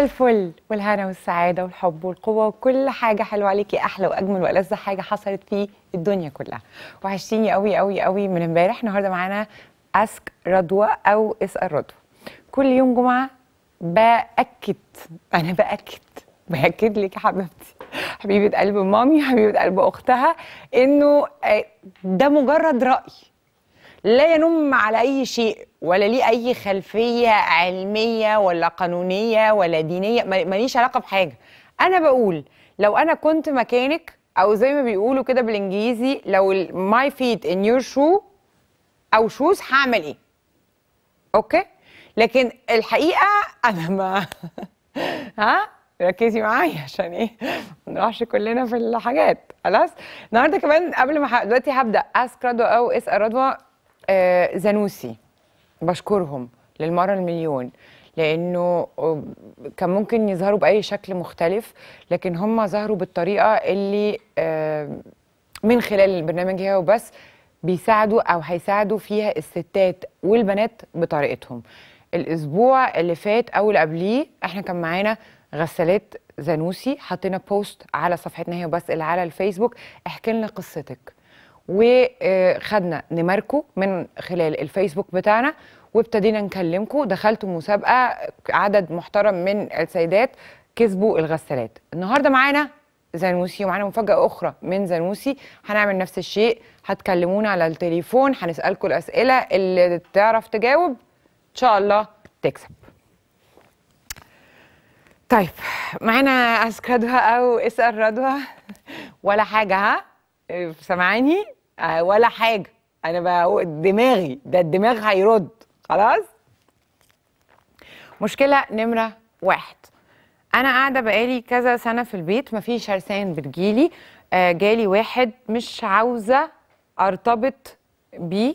الفل والهنا والسعاده والحب والقوه وكل حاجه حلوه عليكي احلى واجمل والذ حاجه حصلت في الدنيا كلها وحشتيني قوي قوي قوي من امبارح النهارده معانا اسك رضوى او اسال رضوى كل يوم جمعه باكد انا باكد باكد لك يا حبيبتي حبيبه قلب مامي حبيبه قلب اختها انه آه، ده مجرد راي لا ينم على أي شيء ولا ليه أي خلفية علمية ولا قانونية ولا دينية ماليش علاقة بحاجة أنا بقول لو أنا كنت مكانك أو زي ما بيقولوا كده بالإنجليزي لو ماي فيت ان يور شو أو شوز هعمل إيه؟ أوكي؟ لكن الحقيقة أنا ما ها ركزي معايا عشان ايه ما نروحش كلنا في الحاجات خلاص النهارده كمان قبل ما دلوقتي هبدا اسك رضوى او اسال رضوى آه، زانوسي بشكرهم للمره المليون لانه آه، كان ممكن يظهروا باي شكل مختلف لكن هم ظهروا بالطريقه اللي آه، من خلال البرنامج هي وبس بيساعدوا او هيساعدوا فيها الستات والبنات بطريقتهم الاسبوع اللي فات او اللي قبليه احنا كان معانا غسالات زانوسي حطينا بوست على صفحتنا هي وبس اللي على الفيسبوك احكي لنا قصتك وخدنا نماركو من خلال الفيسبوك بتاعنا وابتدينا نكلمكم دخلتوا مسابقه عدد محترم من السيدات كسبوا الغسالات النهارده معانا زانوسي ومعانا مفاجاه اخرى من زانوسي هنعمل نفس الشيء هتكلمونا على التليفون هنسالكم الاسئله اللي تعرف تجاوب ان شاء الله تكسب طيب معانا اسكادها او اسال رضوى ولا حاجه ها سامعاني آه، ولا حاجه انا بقى دماغي ده الدماغ هيرد خلاص مشكله نمره واحد انا قاعده بقالي كذا سنه في البيت مفيش عرسان بتجيلي آه جالي واحد مش عاوزه ارتبط بيه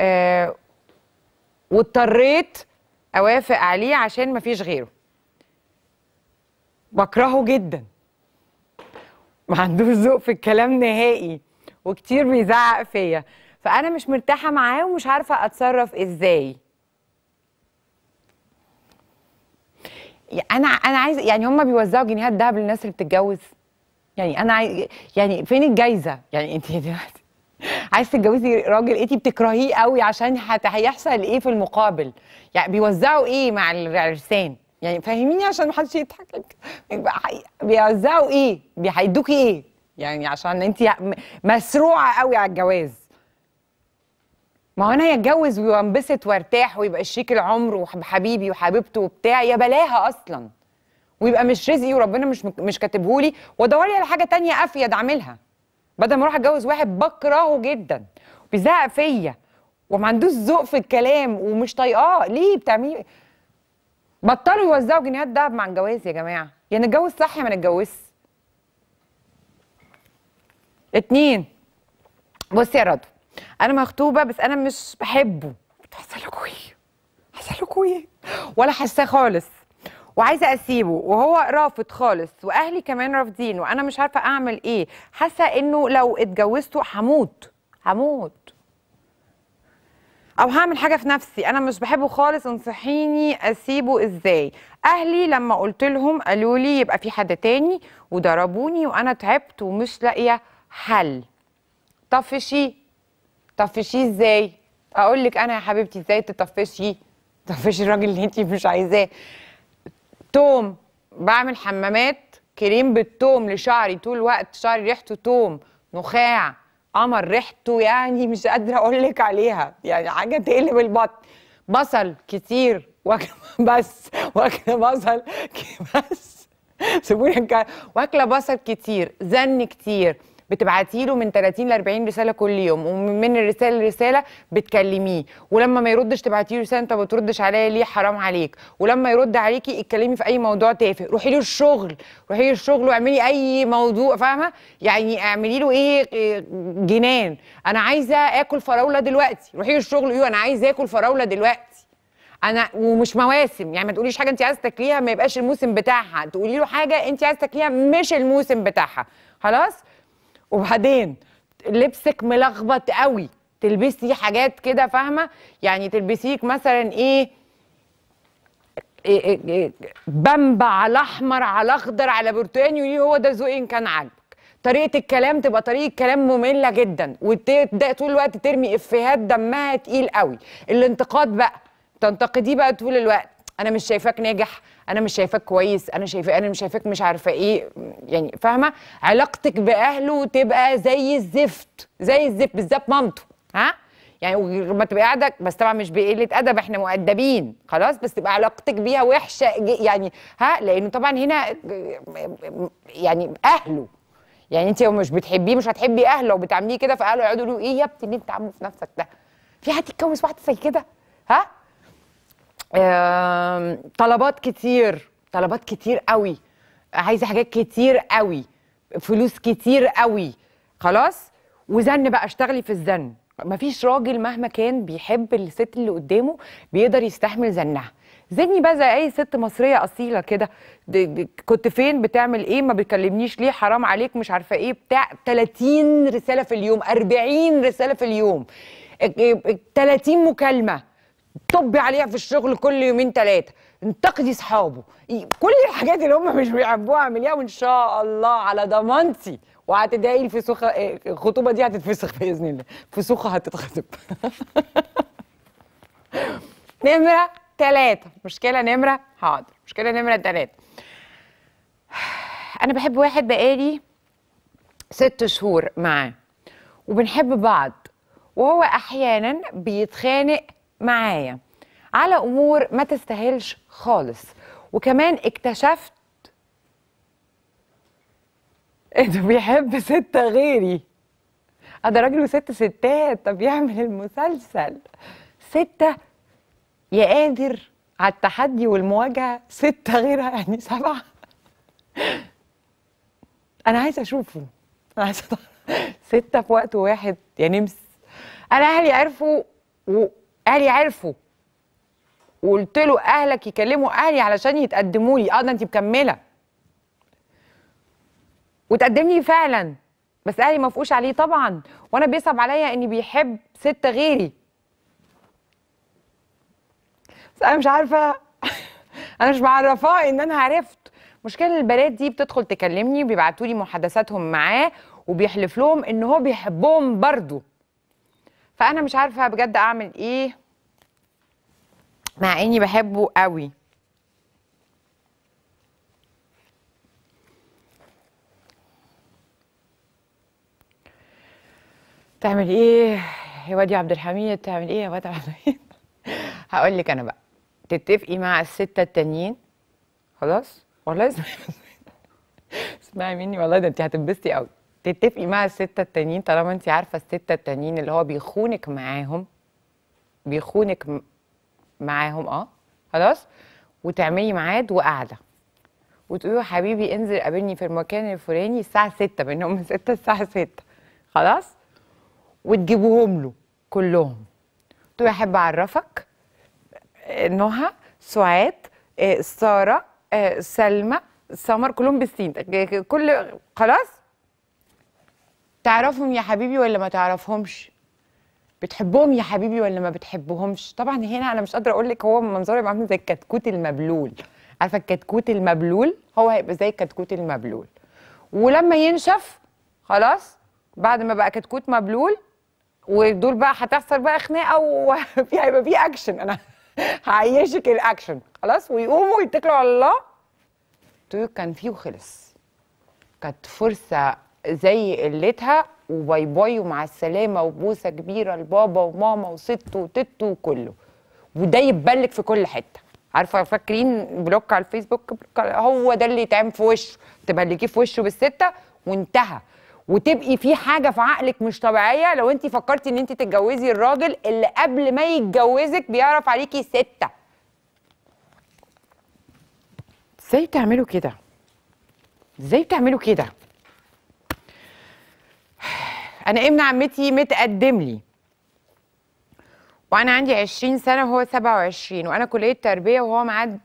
آه واضطريت اوافق عليه عشان مفيش غيره بكرهه جدا ما عندوش ذوق في الكلام نهائي وكتير بيزعق فيا فانا مش مرتاحه معاه ومش عارفه اتصرف ازاي انا انا عايز يعني هم بيوزعوا جنيهات دهب للناس اللي بتتجوز يعني انا عايز يعني فين الجايزه يعني انت دلوقتي عايز تتجوزي راجل انت بتكرهيه قوي عشان هيحصل ايه في المقابل يعني بيوزعوا ايه مع العرسان يعني فاهميني عشان محدش يضحك بيوزعوا ايه هيدوكي ايه يعني عشان انت مسروعه قوي على الجواز ما هو انا يتجوز وانبسط وارتاح ويبقى الشيك العمر وحبيبي وحبيبته وبتاع يا بلاها اصلا ويبقى مش رزقي وربنا مش مش كاتبهولي وادور لي على حاجه تانية افيد اعملها بدل ما اروح اتجوز واحد بكرهه جدا بيزهق فيا وما عندوش ذوق في الكلام ومش طايقاه ليه بتعملي بطلوا يوزعوا جنيهات دهب مع الجواز يا جماعه يا يعني نتجوز صح ما نتجوزش اتنين بصي يا رضو انا مخطوبه بس انا مش بحبه حصل لكم ايه حصل لكم ايه ولا حاساه خالص وعايزه اسيبه وهو رافض خالص واهلي كمان رافضين وانا مش عارفه اعمل ايه حاسه انه لو اتجوزته هموت هموت او هعمل حاجه في نفسي انا مش بحبه خالص انصحيني اسيبه ازاي اهلي لما قلت لهم قالوا لي يبقى في حد تاني وضربوني وانا تعبت ومش لاقيه حل طفشي طفشي ازاي اقول لك انا يا حبيبتي ازاي تطفشي طفشي الراجل اللي انت مش عايزاه توم بعمل حمامات كريم بالتوم لشعري طول الوقت شعري ريحته توم نخاع قمر ريحته يعني مش قادره اقول لك عليها يعني حاجه تقلب البطن بصل كتير واكله بس واكله بصل بس سيبوني واكله بصل كتير زن كتير بتبعتي له من 30 ل 40 رساله كل يوم ومن الرساله لرساله بتكلميه ولما ما يردش تبعتي له رساله انت ما بتردش عليا ليه حرام عليك ولما يرد عليكي اتكلمي في اي موضوع تافه روحي له الشغل روحي له الشغل واعملي اي موضوع فاهمه يعني اعملي له ايه جنان انا عايزه اكل فراوله دلوقتي روحي له الشغل ايوه انا عايزه اكل فراوله دلوقتي انا ومش مواسم يعني ما تقوليش حاجه انت عايزه تاكليها ما يبقاش الموسم بتاعها تقولي له حاجه انت عايزه تاكليها مش الموسم بتاعها خلاص وبعدين لبسك ملخبط قوي تلبسي حاجات كده فاهمه يعني تلبسيك مثلا ايه إيه إيه, إيه، بامبا على احمر على اخضر على برتقاني وليه هو ده ذوقين ان كان عاجبك طريقه الكلام تبقى طريقه كلام ممله جدا وتبدا طول الوقت ترمي افيهات دمها تقيل قوي الانتقاد بقى تنتقديه بقى طول الوقت انا مش شايفاك ناجح انا مش شايفاك كويس انا شايفه انا مش شايفاك مش عارفه ايه يعني فاهمه علاقتك باهله تبقى زي الزفت زي الزفت بالذات مامته ها يعني ما تبقى قاعده بس طبعا مش بقله ادب احنا مؤدبين خلاص بس تبقى علاقتك بيها وحشه يعني ها لانه طبعا هنا يعني اهله يعني انت لو مش بتحبيه مش هتحبي اهله وبتعمليه كده فاهله يقعدوا يقولوا ايه يا ابني اللي انت عامله في نفسك ده في حد يتجوز واحده زي كده ها طلبات كتير طلبات كتير قوي عايزه حاجات كتير قوي فلوس كتير قوي خلاص وزن بقى اشتغلي في الزن مفيش راجل مهما كان بيحب الست اللي قدامه بيقدر يستحمل زنها زني بقى زي اي ست مصريه اصيله كده كنت فين بتعمل ايه ما بتكلمنيش ليه حرام عليك مش عارفه ايه بتاع 30 رساله في اليوم 40 رساله في اليوم 30 مكالمه طبي عليها في الشغل كل يومين ثلاثه انتقدي صحابه كل الحاجات اللي هم مش بيحبوها اعمليها وان شاء الله على ضمانتي وهتدعي الفسوخه آه، الخطوبه دي هتتفسخ باذن الله فسوخه هتتخطب نمره ثلاثة مشكلة نمرة حاضر مشكلة نمرة ثلاثة أنا بحب واحد بقالي ست شهور معاه وبنحب بعض وهو أحيانا بيتخانق معايا على امور ما تستاهلش خالص وكمان اكتشفت انه بيحب ستة غيري آه، ده راجل وست ستات طب يعمل المسلسل ستة يا قادر على التحدي والمواجهة ستة غيرها يعني سبعة أنا عايزة أشوفه أنا عايزة ستة في وقت واحد يا نمس أنا أهلي عرفوا و... اهلي عرفوا وقلت له اهلك يكلموا اهلي علشان يتقدموا لي اه ده انت مكمله وتقدم لي فعلا بس اهلي ما فقوش عليه طبعا وانا بيصعب عليا اني بيحب ست غيري بس انا مش عارفه انا مش معرفاه ان انا عرفت مشكله البنات دي بتدخل تكلمني بيبعتوا لي محادثاتهم معاه وبيحلف لهم ان هو بيحبهم برضه فانا مش عارفه بجد اعمل ايه مع اني بحبه قوي تعمل ايه يا واد عبد الحميد تعمل ايه يا واد عبد الحميد هقول لك انا بقى تتفقي مع السته التانيين خلاص والله اسمعي مني والله ده انت هتنبسطي قوي تتفقي مع الستة التانيين طالما انت عارفة الستة التانيين اللي هو بيخونك معاهم بيخونك معاهم اه خلاص وتعملي ميعاد وقعدة وتقولي له حبيبي انزل قابلني في المكان الفلاني الساعة 6 بينهم من 6 الساعة 6 خلاص وتجيبوهم له كلهم تقولي احب اعرفك نهى سعاد آه، سارة آه، سلمى سمر كلهم بالسين كل خلاص تعرفهم يا حبيبي ولا ما تعرفهمش بتحبهم يا حبيبي ولا ما بتحبهمش طبعا هنا انا مش قادره اقول لك هو منظره يبقى عامل زي الكتكوت المبلول عارفه الكتكوت المبلول هو هيبقى زي الكتكوت المبلول ولما ينشف خلاص بعد ما بقى كتكوت مبلول ودول بقى هتحصل بقى خناقه وفي هيبقى في اكشن انا هعيشك الاكشن خلاص ويقوموا يتكلوا على الله طيب كان فيه وخلص كانت فرصه زي قلتها وباي باي ومع السلامه وبوسه كبيره لبابا وماما وست وتتو وكله وده يتبلك في كل حته عارفه فاكرين بلوك على الفيسبوك بلوك هو ده اللي يتعمل في وشه تبلكيه في وشه بالسته وانتهى وتبقي في حاجه في عقلك مش طبيعيه لو انت فكرتي ان انت تتجوزي الراجل اللي قبل ما يتجوزك بيعرف عليكي سته ازاي بتعملوا كده ازاي بتعملوا كده انا ابن عمتي متقدم لي وانا عندي 20 سنه وهو 27 وانا كليه تربيه وهو معاه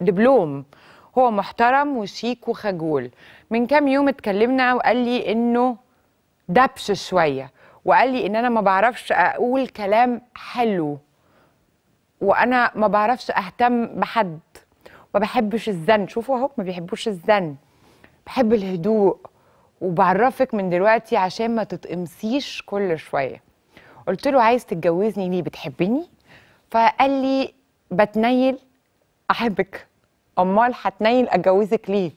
دبلوم هو محترم وشيك وخجول من كام يوم اتكلمنا وقال لي انه دبش شويه وقال لي ان انا ما بعرفش اقول كلام حلو وانا ما بعرفش اهتم بحد ما بحبش الزن شوفوا اهو ما بيحبوش الزن بحب الهدوء وبعرفك من دلوقتي عشان ما تتقمصيش كل شويه قلت له عايز تتجوزني ليه بتحبني فقال لي بتنيل احبك امال هتنيل اتجوزك ليه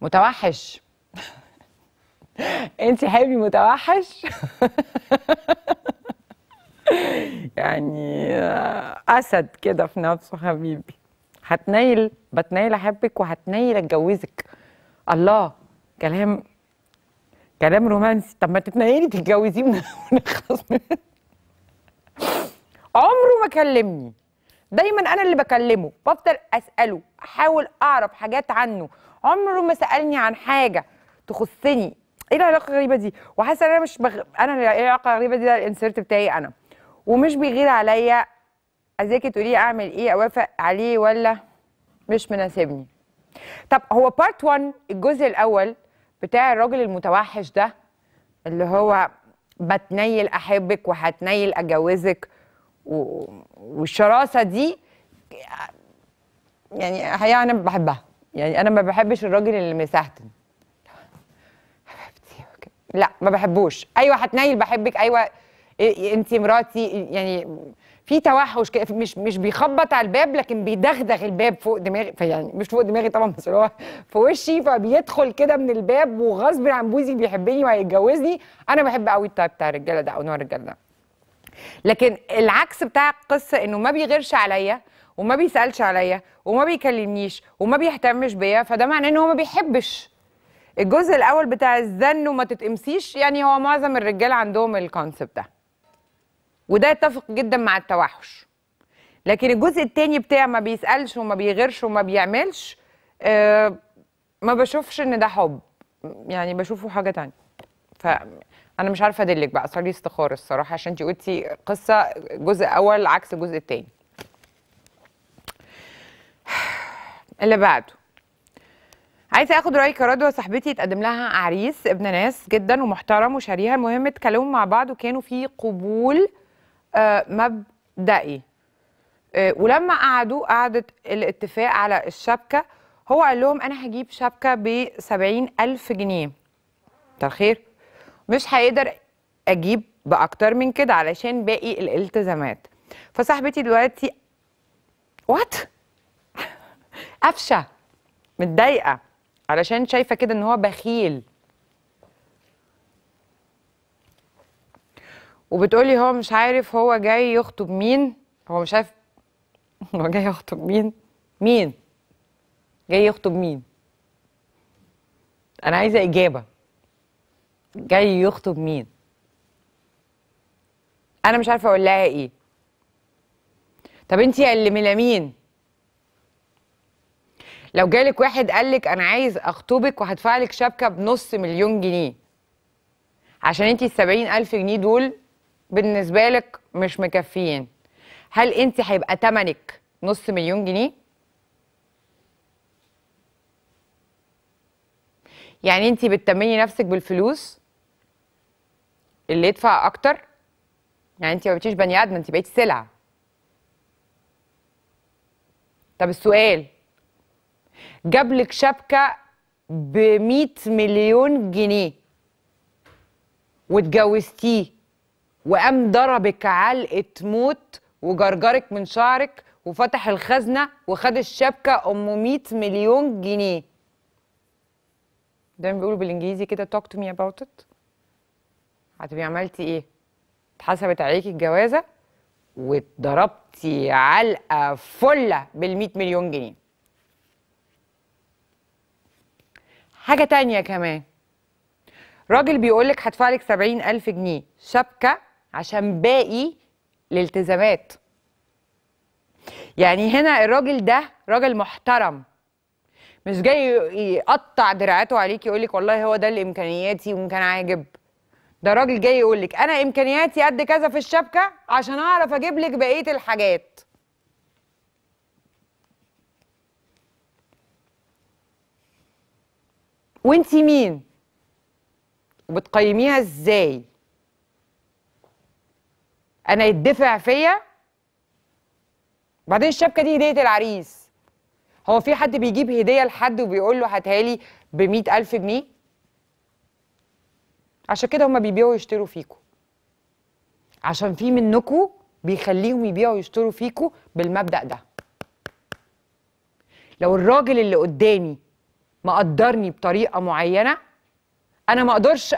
متوحش انت حبي متوحش يعني اسد كده في نفسه حبيبي هتنيل بتنيل احبك وهتنيل اتجوزك الله كلام كلام رومانسي طب ما تتنقلي تتجوزيه ونخلص عمره ما كلمني دايما انا اللي بكلمه بفضل اساله احاول اعرف حاجات عنه عمره ما سالني عن حاجه تخصني ايه العلاقه الغريبه دي وحاسه ان انا مش بغ... انا ايه العلاقه الغريبه دي ده الانسرت بتاعي انا ومش بيغير عليا ازيكي تقولي اعمل ايه اوافق عليه ولا مش مناسبني طب هو بارت 1 الجزء الاول بتاع الراجل المتوحش ده اللي هو بتنيل احبك وهتنيل اجوزك و... والشراسه دي يعني الحقيقه انا بحبها يعني انا ما بحبش الراجل اللي مساحتن لا ما بحبوش ايوه هتنيل بحبك ايوه انت مراتي يعني في توحش مش مش بيخبط على الباب لكن بيدغدغ الباب فوق دماغي فيعني مش فوق دماغي طبعا بس هو في وشي فبيدخل كده من الباب وغصب عن بوزي بيحبني وهيتجوزني انا بحب قوي التايب بتاع الرجاله ده او نوع الرجاله ده لكن العكس بتاع القصه انه ما بيغيرش عليا وما بيسالش عليا وما بيكلمنيش وما بيهتمش بيا فده معناه ان هو ما بيحبش الجزء الاول بتاع الزن وما تتقمسيش يعني هو معظم الرجاله عندهم الكونسبت ده وده يتفق جدا مع التوحش لكن الجزء التاني بتاع ما بيسالش وما بيغيرش وما بيعملش آه، ما بشوفش ان ده حب يعني بشوفه حاجه تانية ف انا مش عارفه ادلك بقى صار لي استخاره الصراحه عشان انت قلتي قصه جزء اول عكس الجزء التاني اللي بعده عايزه اخد رايك يا رضوى صاحبتي اتقدم لها عريس ابن ناس جدا ومحترم وشريها المهم اتكلموا مع بعض وكانوا في قبول آه، مبدئي آه، ولما قعدوا قعدت الاتفاق على الشبكه هو قال لهم انا هجيب شبكه ب 70000 جنيه تخير خير مش هيقدر اجيب باكتر من كده علشان باقي الالتزامات فصاحبتي دلوقتي وات قفشه متضايقه علشان شايفه كده ان هو بخيل وبتقولي هو مش عارف هو جاي يخطب مين هو مش عارف هو جاي يخطب مين مين جاي يخطب مين انا عايزه اجابه جاي يخطب مين انا مش عارفه اقول لها ايه طب انت يا اللي ملامين لو جالك واحد قالك انا عايز اخطبك وهدفع لك شبكه بنص مليون جنيه عشان انت السبعين الف جنيه دول بالنسبه لك مش مكفيين هل انت هيبقى تمنك نص مليون جنيه يعني انت بتتمني نفسك بالفلوس اللي يدفع اكتر يعني انت ما بقيتيش بني ادم انت بقيتي سلعه طب السؤال جاب لك شبكه ب 100 مليون جنيه واتجوزتيه وقام ضربك علقه موت وجرجرك من شعرك وفتح الخزنه وخد الشبكه ام 100 مليون جنيه دايما بيقولوا بالانجليزي كده توك تو مي اباوت ات هتبقي عملتي ايه اتحسبت عليكي الجوازه واتضربتي علقه فله بال100 مليون جنيه حاجه تانية كمان راجل بيقولك هدفع لك 70000 جنيه شبكه عشان باقي الالتزامات يعني هنا الراجل ده راجل محترم مش جاي يقطع دراعاته عليك يقول لك والله هو ده اللي امكانياتي وكان عاجب ده راجل جاي يقول لك انا امكانياتي قد كذا في الشبكه عشان اعرف اجيب لك بقيه الحاجات وانت مين وبتقيميها ازاي انا يدفع فيا بعدين الشبكه دي هديه العريس هو في حد بيجيب هديه لحد وبيقول له هاتها لي ب ألف جنيه عشان كده هما بيبيعوا يشتروا فيكو عشان في منكو بيخليهم يبيعوا يشتروا فيكو بالمبدا ده لو الراجل اللي قدامي مقدرني بطريقه معينه انا ما اقدرش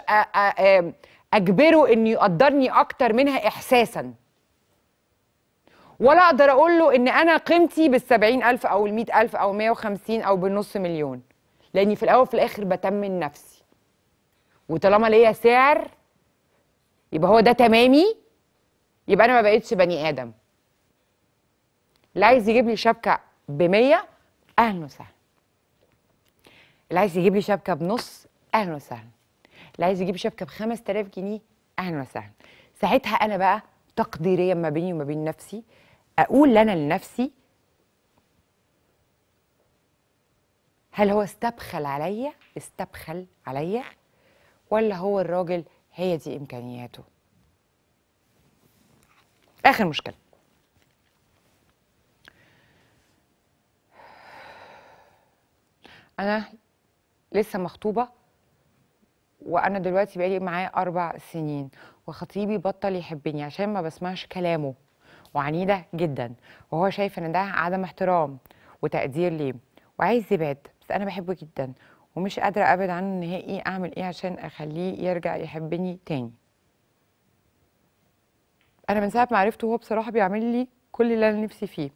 اجبره انه يقدرني اكتر منها احساسا ولا اقدر اقول له ان انا قيمتي بال الف او ال الف او 150 او بالنص مليون لاني في الاول وفي الاخر بتمن نفسي وطالما ليا سعر يبقى هو ده تمامي يبقى انا ما بقتش بني ادم اللي عايز يجيب لي شبكه ب 100 اهلا وسهلا اللي عايز يجيب لي شبكه بنص اهلا وسهلا اللي عايز يجيب شبكه ب 5000 جنيه اهلا وسهلا ساعتها انا بقى تقديريا ما بيني وما بين نفسي اقول انا لنفسي هل هو استبخل عليا استبخل عليا ولا هو الراجل هي دي امكانياته اخر مشكله انا لسه مخطوبه وانا دلوقتي بقالي معاه اربع سنين وخطيبي بطل يحبني عشان ما بسمعش كلامه وعنيده جدا وهو شايف ان ده عدم احترام وتقدير ليه وعايز يبعد بس انا بحبه جدا ومش قادره ابعد عنه نهائي اعمل ايه عشان اخليه يرجع يحبني تاني انا من ساعه ما عرفته هو بصراحه بيعمل لي كل اللي انا نفسي فيه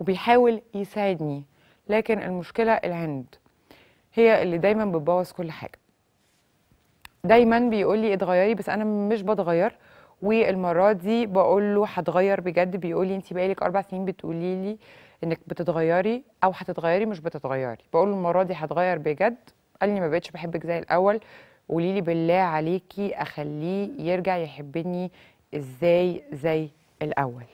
وبيحاول يساعدني لكن المشكله العند هي اللي دايما بتبوظ كل حاجه دايما بيقول لي اتغيري بس انا مش بتغير والمره دي بقول له هتغير بجد بيقول لي انت بقالك اربع سنين بتقولي لي انك بتتغيري او هتتغيري مش بتتغيري بقول له المره دي هتغير بجد قال لي ما بقتش بحبك زي الاول قولي لي بالله عليكي اخليه يرجع يحبني ازاي زي الاول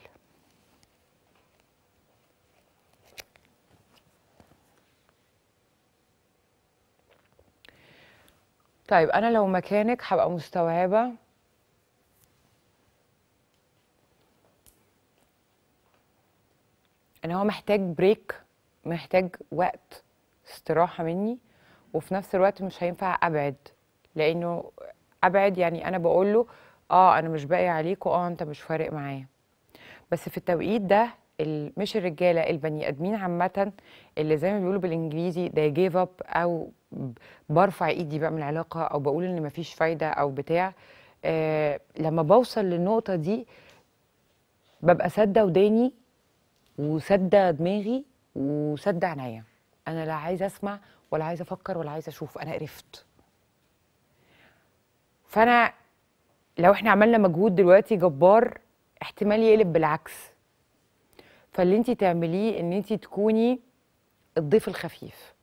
طيب انا لو مكانك هبقى مستوعبه ان هو محتاج بريك محتاج وقت استراحه مني وفي نفس الوقت مش هينفع ابعد لانه ابعد يعني انا بقول له اه انا مش باقي عليك واه انت مش فارق معايا بس في التوقيت ده مش الرجاله البني ادمين عامه اللي زي ما بيقولوا بالانجليزي they give up او برفع ايدي بعمل علاقه او بقول ان مفيش فايده او بتاع آه لما بوصل للنقطه دي ببقى سده وداني وسده دماغي وسده عينيا أنا لا عايزة أسمع ولا عايزة أفكر ولا عايزة أشوف أنا قرفت فأنا لو إحنا عملنا مجهود دلوقتي جبار احتمال يقلب بالعكس فاللي انت تعمليه ان انت تكوني الضيف الخفيف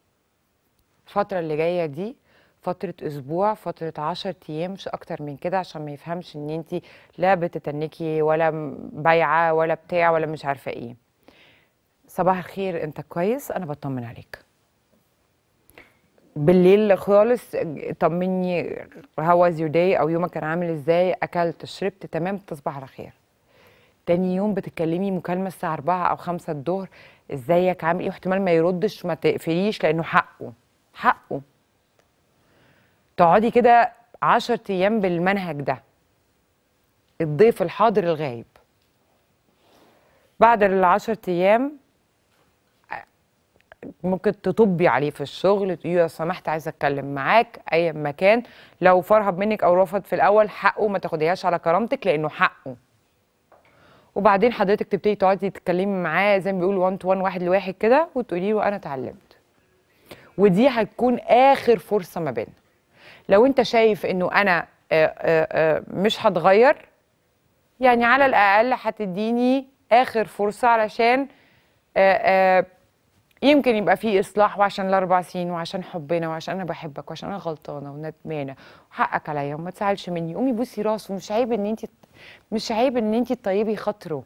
الفتره اللي جايه دي فتره اسبوع فتره 10 ايام مش اكتر من كده عشان ما يفهمش ان انت لا بتتنكي ولا بايعه ولا بتاع ولا مش عارفه ايه صباح الخير انت كويس انا بطمن عليك بالليل خالص طمني هاو از يور داي او يومك كان عامل ازاي اكلت شربت تمام تصبح على خير تاني يوم بتتكلمي مكالمه الساعه 4 او 5 الظهر ازيك عامل ايه واحتمال ما يردش وما تقفليش لانه حقه حقه تقعدي كده عشرة أيام بالمنهج ده الضيف الحاضر الغايب بعد العشر أيام ممكن تطبي عليه في الشغل تقولي لو سمحت عايزه اتكلم معاك اي مكان لو فرهب منك او رفض في الاول حقه ما تاخديهاش على كرامتك لانه حقه وبعدين حضرتك تبتدي تقعدي تتكلمي معاه زي ما بيقولوا 1 تو 1 واحد لواحد كده وتقولي له انا اتعلمت ودي هتكون اخر فرصه ما بيننا لو انت شايف انه انا آه، آه، آه، مش هتغير يعني على الاقل هتديني اخر فرصه علشان يمكن يبقى في اصلاح وعشان الاربع سنين وعشان حبنا وعشان انا بحبك وعشان انا غلطانه وندمانه وحقك عليا وما تزعلش مني قومي بوسي راسه مش عيب ان انت مش عيب ان انت تطيبي خاطره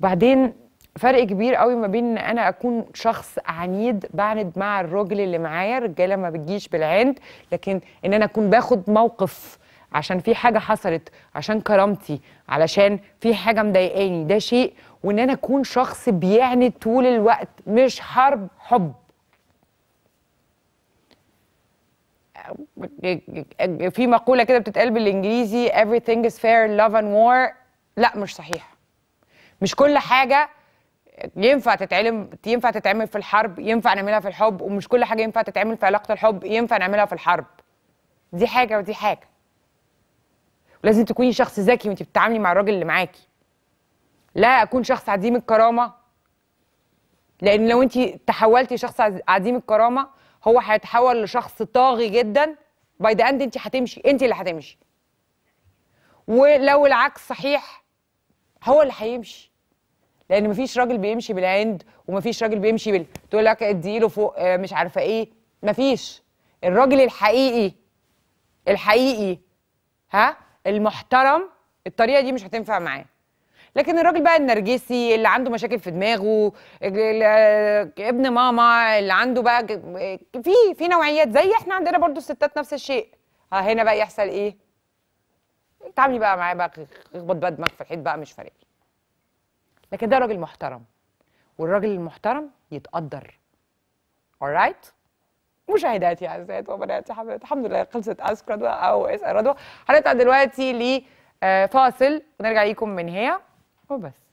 وبعدين فرق كبير قوي ما بين ان انا اكون شخص عنيد بعند مع الراجل اللي معايا الرجاله ما بتجيش بالعند لكن ان انا اكون باخد موقف عشان في حاجه حصلت عشان كرامتي علشان في حاجه مضايقاني ده شيء وان انا اكون شخص بيعند طول الوقت مش حرب حب في مقوله كده بتتقال بالانجليزي everything is fair love and war لا مش صحيح مش كل حاجه ينفع تتعلم ينفع تتعمل في الحرب ينفع نعملها في الحب ومش كل حاجه ينفع تتعمل في علاقه الحب ينفع نعملها في الحرب دي حاجه ودي حاجه ولازم تكوني شخص ذكي وانت بتتعاملي مع الراجل اللي معاكي لا اكون شخص عديم الكرامه لان لو انت تحولتي شخص عديم الكرامه هو هيتحول لشخص طاغي جدا باي ذا اند انت هتمشي انت اللي هتمشي ولو العكس صحيح هو اللي هيمشي لان مفيش راجل بيمشي بالعند ومفيش راجل بيمشي بال تقول لك اديله فوق مش عارفه ايه مفيش الراجل الحقيقي الحقيقي ها المحترم الطريقه دي مش هتنفع معاه لكن الراجل بقى النرجسي اللي عنده مشاكل في دماغه ابن ماما اللي عنده بقى في في نوعيات زي احنا عندنا برضو الستات نفس الشيء ها هنا بقى يحصل ايه تعملي بقى معايا بقى اخبط بقى دماغك في الحيط بقى مش فارقه لكن ده راجل محترم والراجل المحترم يتقدر alright مشاهداتي عزيزات وبناتي حبيبتي الحمد لله خلصت اسك رضوى او اسال رضوى هنطلع دلوقتي لفاصل آه، ونرجع ليكم من هنا وبس